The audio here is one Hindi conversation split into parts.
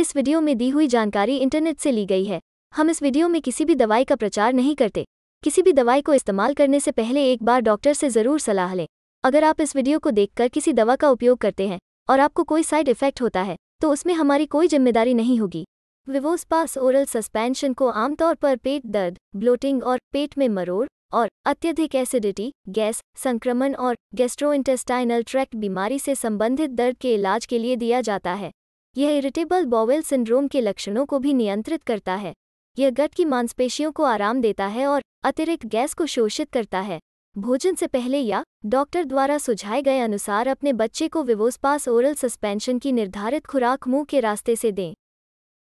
इस वीडियो में दी हुई जानकारी इंटरनेट से ली गई है हम इस वीडियो में किसी भी दवाई का प्रचार नहीं करते किसी भी दवाई को इस्तेमाल करने से पहले एक बार डॉक्टर से ज़रूर सलाह लें अगर आप इस वीडियो को देखकर किसी दवा का उपयोग करते हैं और आपको कोई साइड इफेक्ट होता है तो उसमें हमारी कोई जिम्मेदारी नहीं होगी विवोस्पास ओरल सस्पेंशन को आमतौर पर पेट दर्द ब्लोटिंग और पेट में मरोड़ और अत्यधिक एसिडिटी गैस संक्रमण और गेस्ट्रोइंटेस्टाइनल ट्रैक्ट बीमारी से संबंधित दर्द के इलाज के लिए दिया जाता है यह इरिटेबल बॉवेल सिंड्रोम के लक्षणों को भी नियंत्रित करता है यह गट की मांसपेशियों को आराम देता है और अतिरिक्त गैस को शोषित करता है भोजन से पहले या डॉक्टर द्वारा सुझाए गए अनुसार अपने बच्चे को विवोस्पास ओरल सस्पेंशन की निर्धारित खुराक मुंह के रास्ते से दें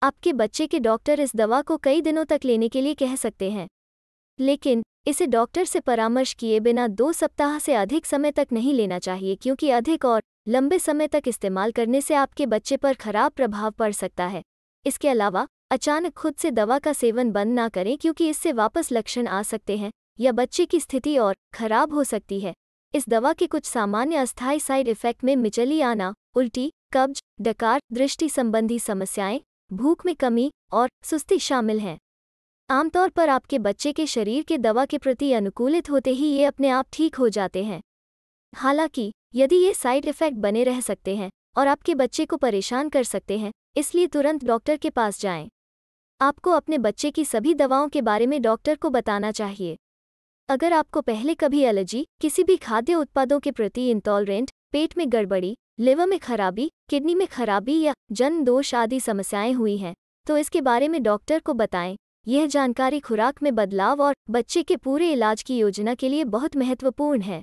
आपके बच्चे के डॉक्टर इस दवा को कई दिनों तक लेने के लिए कह सकते हैं लेकिन इसे डॉक्टर से परामर्श किए बिना दो सप्ताह से अधिक समय तक नहीं लेना चाहिए क्योंकि अधिक और लंबे समय तक इस्तेमाल करने से आपके बच्चे पर खराब प्रभाव पड़ सकता है इसके अलावा अचानक खुद से दवा का सेवन बंद ना करें क्योंकि इससे वापस लक्षण आ सकते हैं या बच्चे की स्थिति और खराब हो सकती है इस दवा के कुछ सामान्य अस्थायी साइड इफेक्ट में मिचली आना उल्टी कब्ज डकार दृष्टि संबंधी समस्याएं भूख में कमी और सुस्ती शामिल हैं आमतौर पर आपके बच्चे के शरीर के दवा के प्रति अनुकूलित होते ही ये अपने आप ठीक हो जाते हैं हालांकि यदि ये साइड इफ़ेक्ट बने रह सकते हैं और आपके बच्चे को परेशान कर सकते हैं इसलिए तुरंत डॉक्टर के पास जाएं। आपको अपने बच्चे की सभी दवाओं के बारे में डॉक्टर को बताना चाहिए अगर आपको पहले कभी एलर्जी किसी भी खाद्य उत्पादों के प्रति इंटॉलरेंट पेट में गड़बड़ी लिवर में खराबी किडनी में खराबी या जन्म दोष आदि समस्याएं हुई हैं तो इसके बारे में डॉक्टर को बताएं यह जानकारी खुराक में बदलाव और बच्चे के पूरे इलाज की योजना के लिए बहुत महत्वपूर्ण है